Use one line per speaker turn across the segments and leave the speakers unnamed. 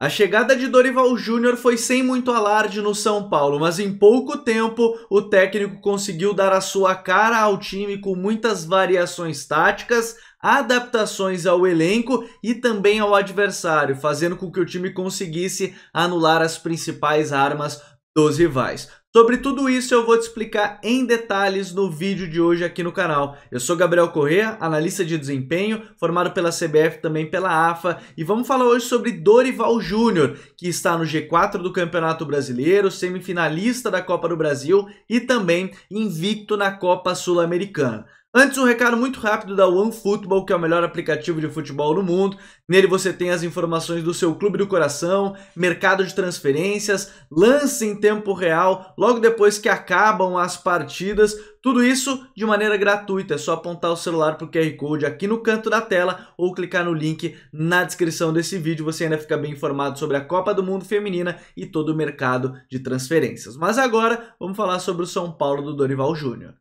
A chegada de Dorival Júnior foi sem muito alarde no São Paulo, mas em pouco tempo o técnico conseguiu dar a sua cara ao time com muitas variações táticas, adaptações ao elenco e também ao adversário, fazendo com que o time conseguisse anular as principais armas dos rivais. Sobre tudo isso eu vou te explicar em detalhes no vídeo de hoje aqui no canal. Eu sou Gabriel Correa, analista de desempenho, formado pela CBF também pela AFA, e vamos falar hoje sobre Dorival Júnior, que está no G4 do Campeonato Brasileiro, semifinalista da Copa do Brasil e também invicto na Copa Sul-Americana. Antes, um recado muito rápido da OneFootball, que é o melhor aplicativo de futebol no mundo. Nele você tem as informações do seu clube do coração, mercado de transferências, lance em tempo real, logo depois que acabam as partidas. Tudo isso de maneira gratuita, é só apontar o celular para o QR Code aqui no canto da tela ou clicar no link na descrição desse vídeo. Você ainda fica bem informado sobre a Copa do Mundo Feminina e todo o mercado de transferências. Mas agora vamos falar sobre o São Paulo do Dorival Júnior.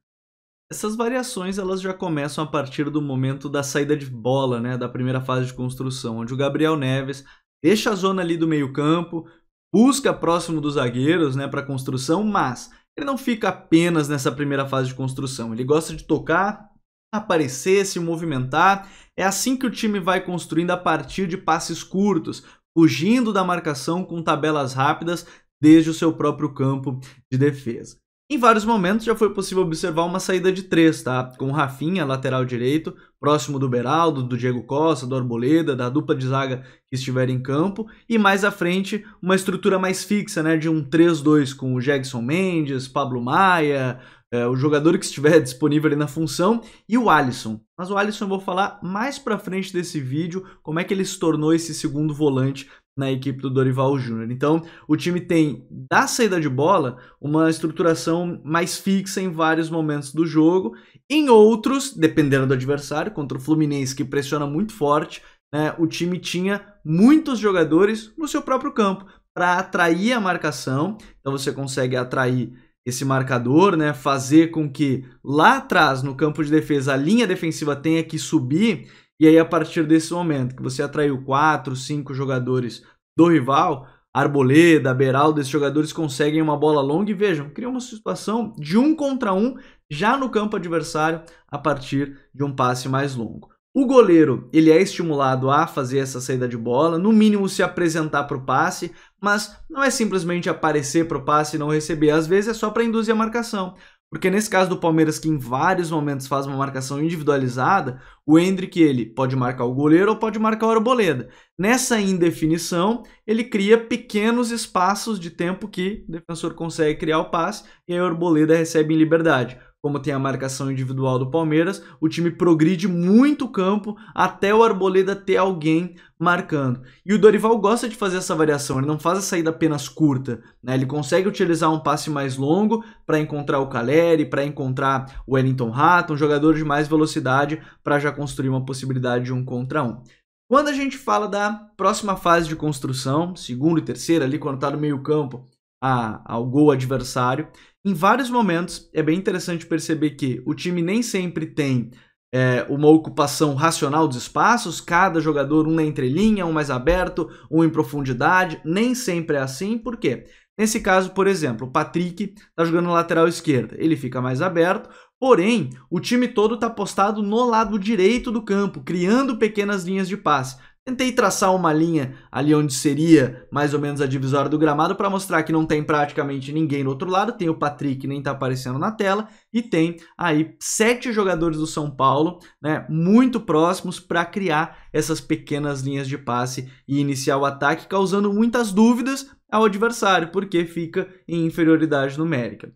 Essas variações elas já começam a partir do momento da saída de bola, né, da primeira fase de construção, onde o Gabriel Neves deixa a zona ali do meio-campo, busca próximo dos zagueiros, né, para construção, mas ele não fica apenas nessa primeira fase de construção. Ele gosta de tocar, aparecer, se movimentar. É assim que o time vai construindo a partir de passes curtos, fugindo da marcação com tabelas rápidas desde o seu próprio campo de defesa. Em vários momentos já foi possível observar uma saída de três, tá? Com o Rafinha, lateral direito, próximo do Beraldo, do Diego Costa, do Arboleda, da dupla de zaga que estiver em campo, e mais à frente uma estrutura mais fixa, né? De um 3-2 com o Jackson Mendes, Pablo Maia, é, o jogador que estiver disponível ali na função e o Alisson. Mas o Alisson eu vou falar mais para frente desse vídeo como é que ele se tornou esse segundo volante na equipe do Dorival Júnior. Então, o time tem, da saída de bola, uma estruturação mais fixa em vários momentos do jogo. Em outros, dependendo do adversário, contra o Fluminense, que pressiona muito forte, né, o time tinha muitos jogadores no seu próprio campo para atrair a marcação. Então, você consegue atrair esse marcador, né, fazer com que lá atrás, no campo de defesa, a linha defensiva tenha que subir e aí, a partir desse momento que você atraiu quatro, cinco jogadores do rival, Arboleda, Beraldo, esses jogadores conseguem uma bola longa e vejam, cria uma situação de um contra um já no campo adversário a partir de um passe mais longo. O goleiro ele é estimulado a fazer essa saída de bola, no mínimo se apresentar para o passe, mas não é simplesmente aparecer para o passe e não receber. Às vezes é só para induzir a marcação. Porque nesse caso do Palmeiras, que em vários momentos faz uma marcação individualizada, o Hendrick ele pode marcar o goleiro ou pode marcar o Arboleda. Nessa indefinição, ele cria pequenos espaços de tempo que o defensor consegue criar o passe e aí o Arboleda recebe em liberdade como tem a marcação individual do Palmeiras, o time progride muito o campo até o Arboleda ter alguém marcando. E o Dorival gosta de fazer essa variação, ele não faz a saída apenas curta, né? Ele consegue utilizar um passe mais longo para encontrar o Caleri, para encontrar o Wellington Rato, um jogador de mais velocidade para já construir uma possibilidade de um contra um. Quando a gente fala da próxima fase de construção, segundo e terceira, ali quando está no meio campo a, ao gol adversário, em vários momentos é bem interessante perceber que o time nem sempre tem é, uma ocupação racional dos espaços, cada jogador um na entrelinha, um mais aberto, um em profundidade, nem sempre é assim, por quê? Nesse caso, por exemplo, o Patrick está jogando na lateral esquerda, ele fica mais aberto, porém o time todo está postado no lado direito do campo, criando pequenas linhas de passe. Tentei traçar uma linha ali onde seria mais ou menos a divisória do gramado para mostrar que não tem praticamente ninguém do outro lado, tem o Patrick nem está aparecendo na tela e tem aí sete jogadores do São Paulo, né, muito próximos para criar essas pequenas linhas de passe e iniciar o ataque, causando muitas dúvidas ao adversário, porque fica em inferioridade numérica.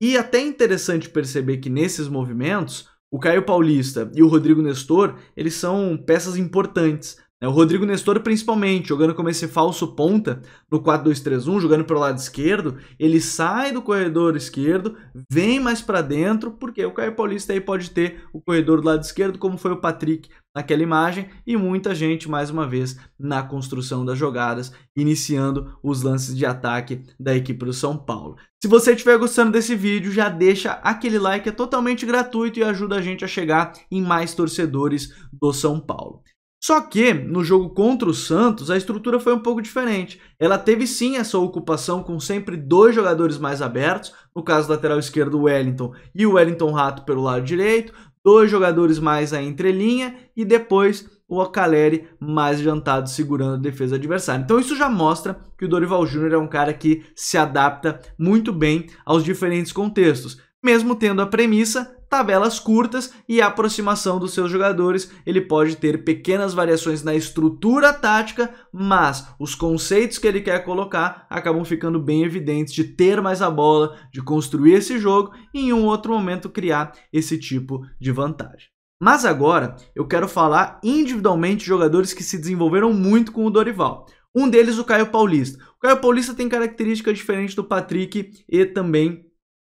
E até interessante perceber que nesses movimentos o Caio Paulista e o Rodrigo Nestor, eles são peças importantes né, o Rodrigo Nestor, principalmente, jogando como esse falso ponta no 4-2-3-1, jogando pelo lado esquerdo, ele sai do corredor esquerdo, vem mais para dentro, porque o Caio Paulista aí pode ter o corredor do lado esquerdo, como foi o Patrick naquela imagem, e muita gente, mais uma vez, na construção das jogadas, iniciando os lances de ataque da equipe do São Paulo. Se você estiver gostando desse vídeo, já deixa aquele like, é totalmente gratuito e ajuda a gente a chegar em mais torcedores do São Paulo. Só que no jogo contra o Santos, a estrutura foi um pouco diferente. Ela teve sim essa ocupação com sempre dois jogadores mais abertos, no caso lateral esquerdo o Wellington e o Wellington Rato pelo lado direito, dois jogadores mais a entrelinha e depois o Caleri mais adiantado segurando a defesa adversária. Então isso já mostra que o Dorival Júnior é um cara que se adapta muito bem aos diferentes contextos. Mesmo tendo a premissa tabelas curtas e aproximação dos seus jogadores. Ele pode ter pequenas variações na estrutura tática, mas os conceitos que ele quer colocar acabam ficando bem evidentes de ter mais a bola, de construir esse jogo e em um outro momento criar esse tipo de vantagem. Mas agora eu quero falar individualmente de jogadores que se desenvolveram muito com o Dorival. Um deles, o Caio Paulista. O Caio Paulista tem características diferentes do Patrick e também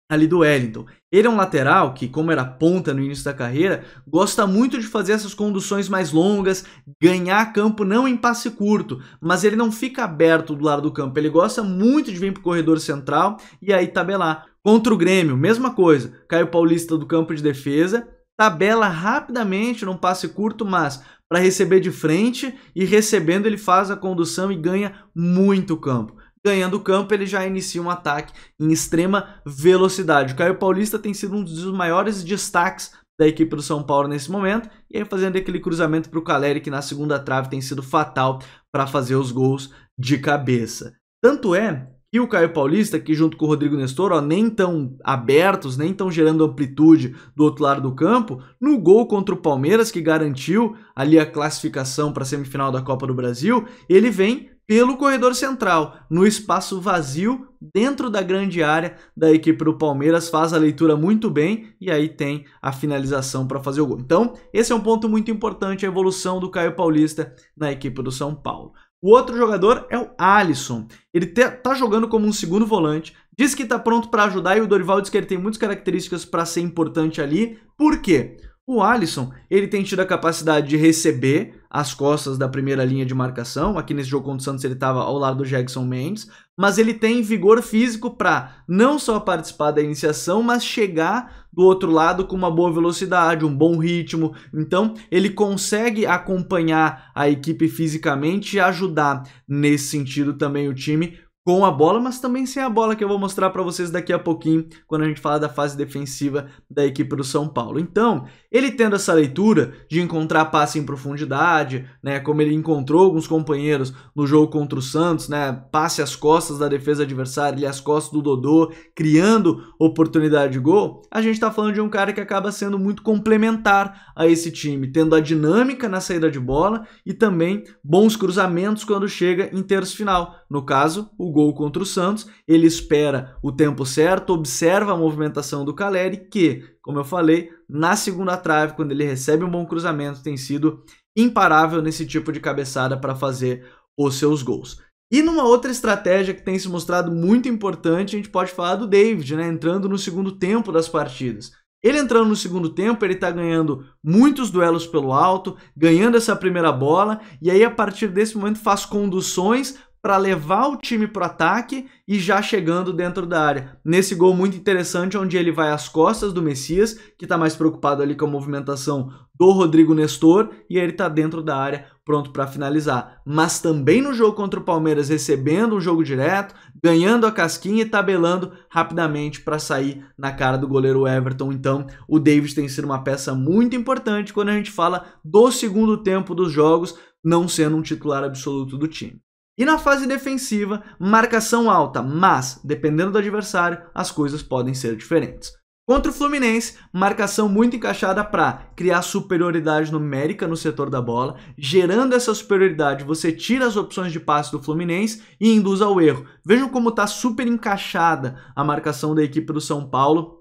ali do Wellington. Ele é um lateral que, como era ponta no início da carreira, gosta muito de fazer essas conduções mais longas, ganhar campo não em passe curto, mas ele não fica aberto do lado do campo. Ele gosta muito de vir para o corredor central e aí tabelar. Contra o Grêmio, mesma coisa. Caio Paulista do campo de defesa, tabela rapidamente num passe curto, mas para receber de frente e recebendo ele faz a condução e ganha muito campo ganhando o campo, ele já inicia um ataque em extrema velocidade. O Caio Paulista tem sido um dos maiores destaques da equipe do São Paulo nesse momento, e aí fazendo aquele cruzamento para o Caleri, que na segunda trave tem sido fatal para fazer os gols de cabeça. Tanto é que o Caio Paulista, que junto com o Rodrigo Nestor, ó, nem tão abertos, nem tão gerando amplitude do outro lado do campo, no gol contra o Palmeiras, que garantiu ali a classificação para a semifinal da Copa do Brasil, ele vem pelo corredor central, no espaço vazio, dentro da grande área da equipe do Palmeiras, faz a leitura muito bem e aí tem a finalização para fazer o gol. Então, esse é um ponto muito importante, a evolução do Caio Paulista na equipe do São Paulo. O outro jogador é o Alisson. Ele tá jogando como um segundo volante, diz que está pronto para ajudar e o Dorival diz que ele tem muitas características para ser importante ali. Por quê? O Alisson, ele tem tido a capacidade de receber as costas da primeira linha de marcação. Aqui nesse jogo contra o Santos ele estava ao lado do Jackson Mendes, mas ele tem vigor físico para não só participar da iniciação, mas chegar do outro lado com uma boa velocidade, um bom ritmo. Então, ele consegue acompanhar a equipe fisicamente e ajudar nesse sentido também o time com a bola, mas também sem a bola, que eu vou mostrar para vocês daqui a pouquinho, quando a gente falar da fase defensiva da equipe do São Paulo. Então, ele tendo essa leitura de encontrar passe em profundidade, né, como ele encontrou alguns companheiros no jogo contra o Santos, né, passe às costas da defesa adversária e às costas do Dodô, criando oportunidade de gol, a gente está falando de um cara que acaba sendo muito complementar a esse time, tendo a dinâmica na saída de bola e também bons cruzamentos quando chega em terço final no caso, o gol contra o Santos, ele espera o tempo certo, observa a movimentação do Caleri, que, como eu falei, na segunda trave, quando ele recebe um bom cruzamento, tem sido imparável nesse tipo de cabeçada para fazer os seus gols. E numa outra estratégia que tem se mostrado muito importante, a gente pode falar do David, né, entrando no segundo tempo das partidas. Ele entrando no segundo tempo, ele está ganhando muitos duelos pelo alto, ganhando essa primeira bola, e aí a partir desse momento faz conduções para levar o time para o ataque e já chegando dentro da área. Nesse gol muito interessante, onde ele vai às costas do Messias, que está mais preocupado ali com a movimentação do Rodrigo Nestor, e ele está dentro da área pronto para finalizar. Mas também no jogo contra o Palmeiras, recebendo um jogo direto, ganhando a casquinha e tabelando rapidamente para sair na cara do goleiro Everton. Então, o Davis tem sido uma peça muito importante quando a gente fala do segundo tempo dos jogos, não sendo um titular absoluto do time. E na fase defensiva, marcação alta, mas, dependendo do adversário, as coisas podem ser diferentes. Contra o Fluminense, marcação muito encaixada para criar superioridade numérica no setor da bola. Gerando essa superioridade, você tira as opções de passe do Fluminense e induz ao erro. Vejam como está super encaixada a marcação da equipe do São Paulo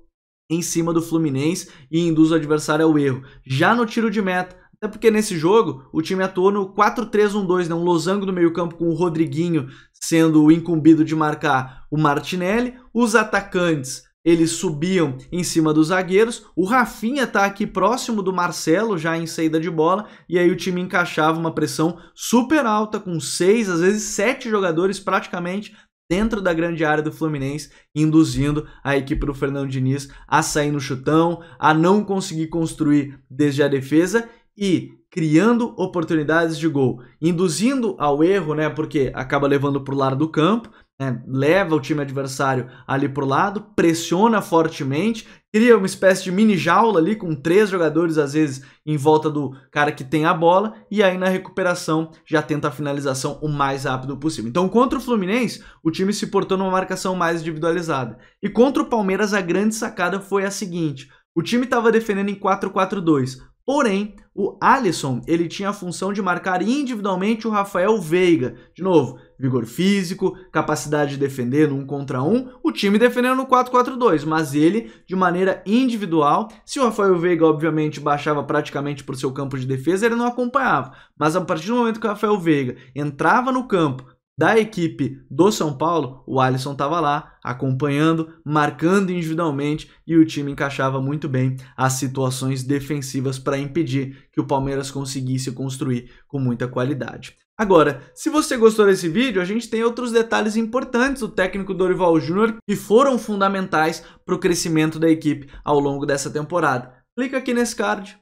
em cima do Fluminense e induz o adversário ao erro. Já no tiro de meta, até porque nesse jogo o time atuou no 4-3-1-2, né? um losango no meio-campo com o Rodriguinho sendo incumbido de marcar o Martinelli, os atacantes eles subiam em cima dos zagueiros. O Rafinha tá aqui próximo do Marcelo, já em saída de bola, e aí o time encaixava uma pressão super alta, com seis, às vezes sete jogadores praticamente dentro da grande área do Fluminense, induzindo a equipe do Fernando Diniz a sair no chutão, a não conseguir construir desde a defesa e criando oportunidades de gol, induzindo ao erro, né? Porque acaba levando para o lado do campo, né, leva o time adversário ali para o lado, pressiona fortemente, cria uma espécie de mini jaula ali com três jogadores às vezes em volta do cara que tem a bola e aí na recuperação já tenta a finalização o mais rápido possível. Então contra o Fluminense o time se portou numa marcação mais individualizada e contra o Palmeiras a grande sacada foi a seguinte: o time estava defendendo em 4-4-2. Porém, o Alisson ele tinha a função de marcar individualmente o Rafael Veiga. De novo, vigor físico, capacidade de defender no um contra um. o time defendendo no 4-4-2, mas ele de maneira individual. Se o Rafael Veiga, obviamente, baixava praticamente para o seu campo de defesa, ele não acompanhava. Mas a partir do momento que o Rafael Veiga entrava no campo da equipe do São Paulo, o Alisson estava lá acompanhando, marcando individualmente e o time encaixava muito bem as situações defensivas para impedir que o Palmeiras conseguisse construir com muita qualidade. Agora, se você gostou desse vídeo, a gente tem outros detalhes importantes do técnico Dorival Júnior que foram fundamentais para o crescimento da equipe ao longo dessa temporada. Clica aqui nesse card